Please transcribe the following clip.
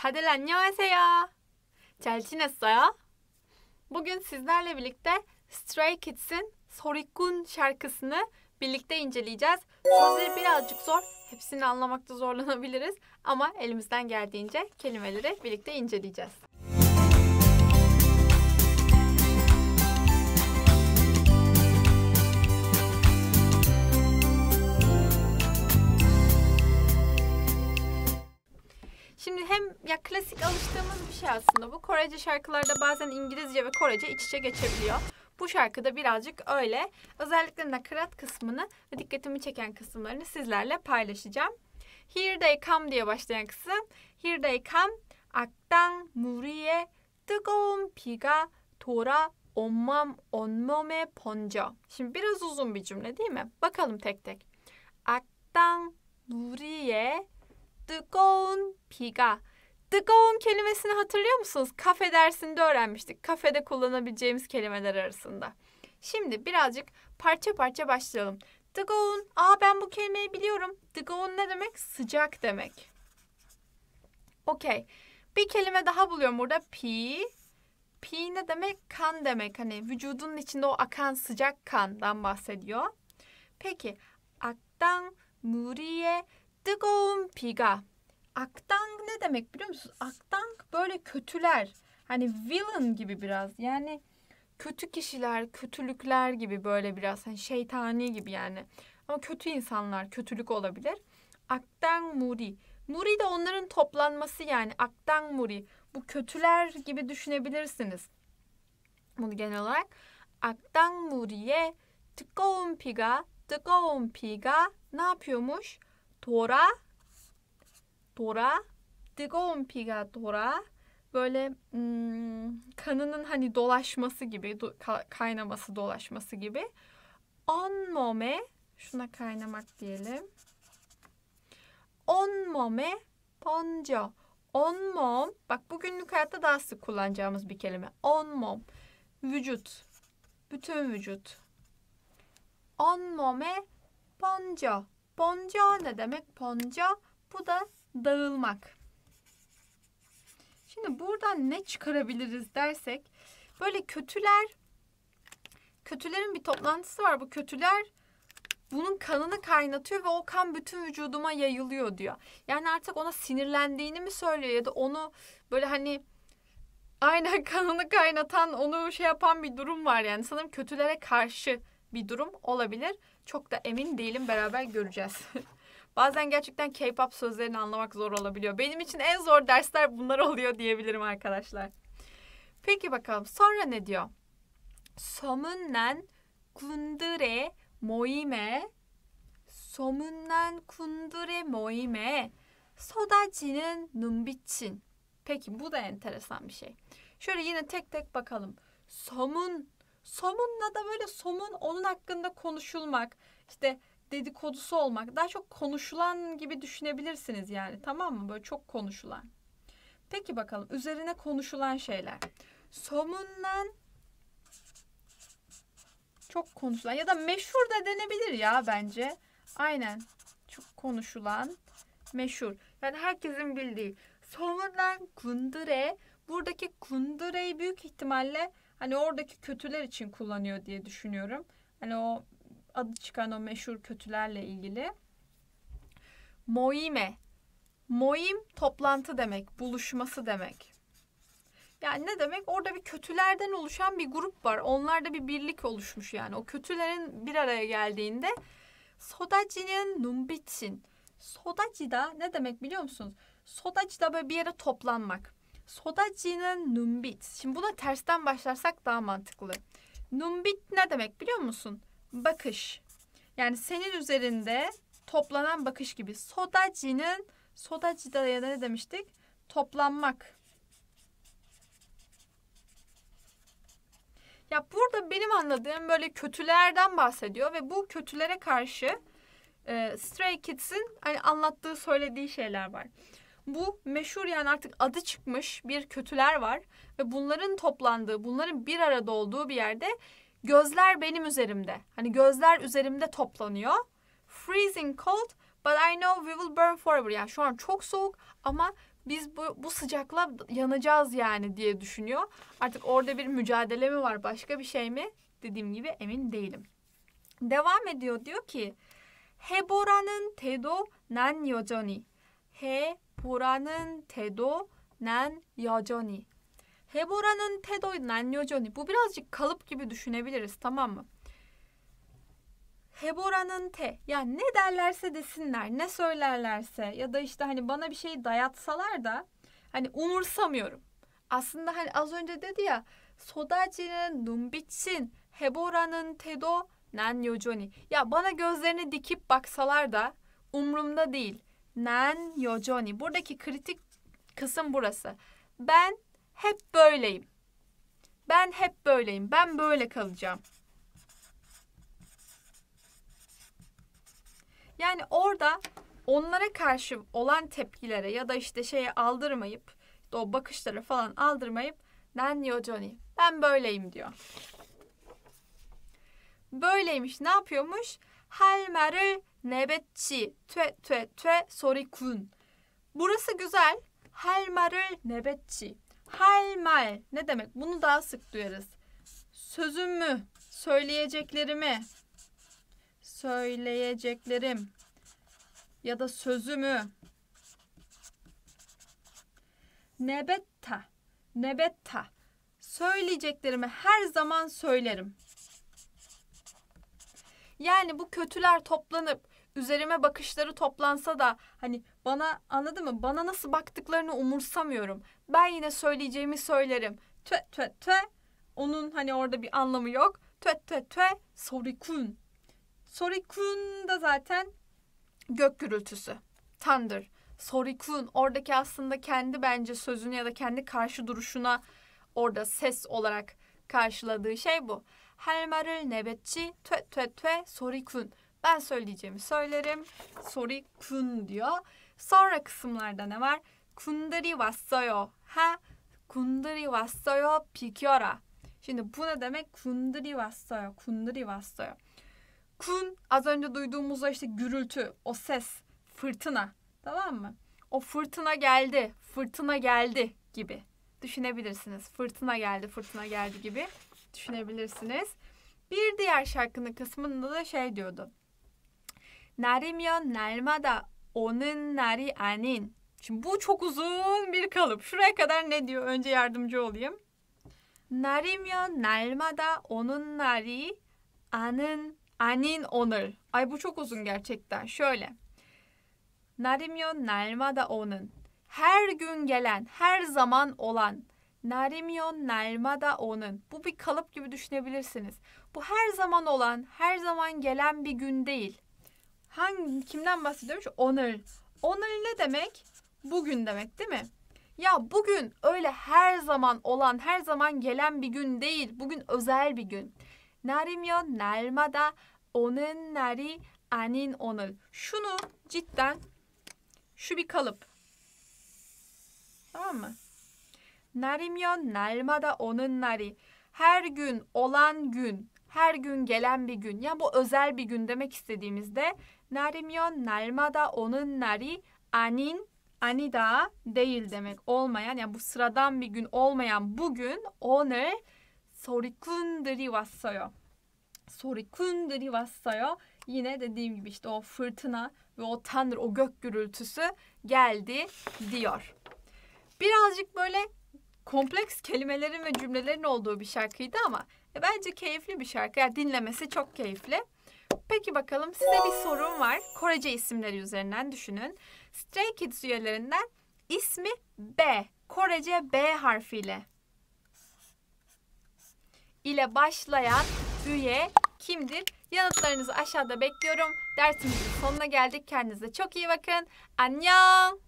Dader 안녕하세요. 잘 지냈어요? Bugün sizlerle birlikte Stray Kids'in Sorikun şarkısını birlikte inceleyeceğiz. Sözleri birazcık zor. Hepsini anlamakta zorlanabiliriz ama elimizden geldiğince kelimeleri birlikte inceleyeceğiz. aslında bu. Korece şarkılarda bazen İngilizce ve Korece iç içe geçebiliyor. Bu şarkıda birazcık öyle. Özellikle nakarat kısmını ve dikkatimi çeken kısımlarını sizlerle paylaşacağım. Here they come diye başlayan kısım. Here they come 악당 무리의 뜨거운 Piga, Tora, Onmam, 온몸에 Ponca. Şimdi biraz uzun bir cümle değil mi? Bakalım tek tek. 악당 무리의 뜨거운 Piga The Gown kelimesini hatırlıyor musunuz? Kafe dersinde öğrenmiştik. Kafede kullanabileceğimiz kelimeler arasında. Şimdi birazcık parça parça başlayalım. The Gown, aa ben bu kelimeyi biliyorum. The Gown ne demek? Sıcak demek. Okey. Bir kelime daha buluyorum burada. Pi. Pi ne demek? Kan demek. Hani vücudunun içinde o akan sıcak kandan bahsediyor. Peki. Aktan, muriye, the goun piga. Aktang ne demek biliyor musunuz? Aktang böyle kötüler. Hani villain gibi biraz. Yani kötü kişiler, kötülükler gibi böyle biraz hani şeytani gibi yani. Ama kötü insanlar, kötülük olabilir. Aktang muri. Muri de onların toplanması yani. Aktang muri. Bu kötüler gibi düşünebilirsiniz. Bunu genel olarak. Aktang muriye tıkoğun piga, tıkoğun piga ne yapıyormuş? Tora 돌아 뜨거운 피가 돌아 böyle hmm, kanının hani dolaşması gibi do, kaynaması dolaşması gibi on mome şuna kaynamak diyelim on mome ponco on mom bak bugünlük hayatta daha sık kullanacağımız bir kelime on mom vücut bütün vücut on mome ponco ponco ne demek ponco bu da dağılmak. Şimdi buradan ne çıkarabiliriz dersek böyle kötüler kötülerin bir toplantısı var. Bu kötüler bunun kanını kaynatıyor ve o kan bütün vücuduma yayılıyor diyor. Yani artık ona sinirlendiğini mi söylüyor ya da onu böyle hani aynen kanını kaynatan onu şey yapan bir durum var yani. Sanırım kötülere karşı bir durum olabilir. Çok da emin değilim beraber göreceğiz. Bazen gerçekten K-pop sözlerini anlamak zor olabiliyor. Benim için en zor dersler bunlar oluyor diyebilirim arkadaşlar. Peki bakalım sonra ne diyor? Somunnen kundure moime somunnen kundure moime sodacinin numbiçin. Peki bu da enteresan bir şey. Şöyle yine tek tek bakalım. Somun Somunla da böyle somun onun hakkında konuşulmak. İşte dedikodusu olmak. Daha çok konuşulan gibi düşünebilirsiniz yani tamam mı? Böyle çok konuşulan. Peki bakalım üzerine konuşulan şeyler. Somunlan çok konuşulan ya da meşhur da denebilir ya bence. Aynen. Çok konuşulan meşhur. Yani herkesin bildiği. Somunlan kundure. Buradaki kundureyi büyük ihtimalle hani oradaki kötüler için kullanıyor diye düşünüyorum. Hani o adı çıkan o meşhur kötülerle ilgili. Moime. Moim toplantı demek, buluşması demek. Yani ne demek? Orada bir kötülerden oluşan bir grup var. Onlarda bir birlik oluşmuş yani. O kötülerin bir araya geldiğinde Sodaci'nin numbitsin. Sodaci da ne demek biliyor musunuz? Sodaci da böyle bir yere toplanmak. Sodaci'nin numbit. Şimdi buna tersten başlarsak daha mantıklı. Numbit ne demek biliyor musun? bakış. Yani senin üzerinde toplanan bakış gibi. Sodacinin sodacıda ya da ne demiştik? Toplanmak. Ya burada benim anladığım böyle kötülerden bahsediyor ve bu kötülere karşı e, Stray Kids'in hani anlattığı söylediği şeyler var. Bu meşhur yani artık adı çıkmış bir kötüler var ve bunların toplandığı, bunların bir arada olduğu bir yerde Gözler benim üzerimde. Hani gözler üzerimde toplanıyor. Freezing cold but I know we will burn forever. Yani şu an çok soğuk ama biz bu, bu sıcakla yanacağız yani diye düşünüyor. Artık orada bir mücadele mi var başka bir şey mi? Dediğim gibi emin değilim. Devam ediyor diyor ki 해보라는 태도 난 여전히 해보라는 태도 nan yojoni. Hebora'nın Tedo'yu Nanyo Johnny. Bu birazcık kalıp gibi düşünebiliriz tamam mı? Hebora'nın te. Yani ne derlerse desinler, ne söylerlerse ya da işte hani bana bir şey dayatsalar da hani umursamıyorum. Aslında hani az önce dedi ya Sodaci'nin Numbiç'in Hebora'nın Tedo Nen Yojoni. Ya bana gözlerini dikip baksalar da umrumda değil. Nen Yojoni. Buradaki kritik kısım burası. Ben hep böyleyim. Ben hep böyleyim. Ben böyle kalacağım. Yani orada onlara karşı olan tepkilere ya da işte şeye aldırmayıp o bakışlara falan aldırmayıp ben diyor Johnny ben böyleyim diyor. Böyleymiş ne yapıyormuş? Halmer'ı nebetçi tüe tüe tüe sorikun. Burası güzel. Halmer'ı nebetçi. Halmal ne demek? Bunu daha sık duyarız. Sözümü, söyleyeceklerimi, söyleyeceklerim ya da sözümü. Nebetta, nebetta. Söyleyeceklerimi her zaman söylerim. Yani bu kötüler toplanıp üzerime bakışları toplansa da hani bana anladın mı? Bana nasıl baktıklarını umursamıyorum. Ben yine söyleyeceğimi söylerim. Tö tö tö. Onun hani orada bir anlamı yok. Tö tö tö. Sorikun. Sorikun da zaten gök gürültüsü. Thunder. Sorikun oradaki aslında kendi bence sözünü ya da kendi karşı duruşuna orada ses olarak karşıladığı şey bu. Her 말을 내뱉지 퇴퇴퇴 소리군. Ben söyleyeceğim, söylerim. 소리군 diyor. Sonra kısımlarda ne var? 군들이 왔어요. Ha? 군들이 왔어요. 비켜라. Şimdi bu ne demek? 군들이 왔어요. 군들이 왔어요. Kun az önce duyduğumuz o işte gürültü, o ses, fırtına. Tamam mı? O fırtına geldi, fırtına geldi gibi düşünebilirsiniz. Fırtına geldi, fırtına geldi gibi düşünebilirsiniz. Bir diğer şarkının kısmında da şey diyordu. Narimyon narmada onun nari anin. Şimdi bu çok uzun bir kalıp. Şuraya kadar ne diyor? Önce yardımcı olayım. Narimyon narmada onun nari anın anin onur. Ay bu çok uzun gerçekten. Şöyle. Narimyon narmada onun her gün gelen, her zaman olan. Narimyon nermada onun. Bu bir kalıp gibi düşünebilirsiniz. Bu her zaman olan, her zaman gelen bir gün değil. Hangi kimden bahsediyormuş? Onur. Onur ne demek? Bugün demek değil mi? Ya bugün öyle her zaman olan, her zaman gelen bir gün değil. Bugün özel bir gün. Narimyon nermada onun nari anin onur. Şunu cidden şu bir kalıp. Tamam mı? 날이면 날마다 오는 날이 her gün olan gün, her gün gelen bir gün. Yani bu özel bir gün demek istediğimizde 날이면 날마다 오는 날이 아닌 anida değil demek olmayan yani bu sıradan bir gün olmayan bugün onu sorikundri vassayo. Sorikundri vassayo yine dediğim gibi işte o fırtına ve o tanrı o gök gürültüsü geldi diyor birazcık böyle kompleks kelimelerin ve cümlelerin olduğu bir şarkıydı ama e, bence keyifli bir şarkı. Yani dinlemesi çok keyifli. Peki bakalım size bir sorum var. Korece isimleri üzerinden düşünün. Stray Kids üyelerinden ismi B. Korece B harfiyle ile başlayan üye kimdir? Yanıtlarınızı aşağıda bekliyorum. Dersimizin sonuna geldik. Kendinize çok iyi bakın. Annyeong.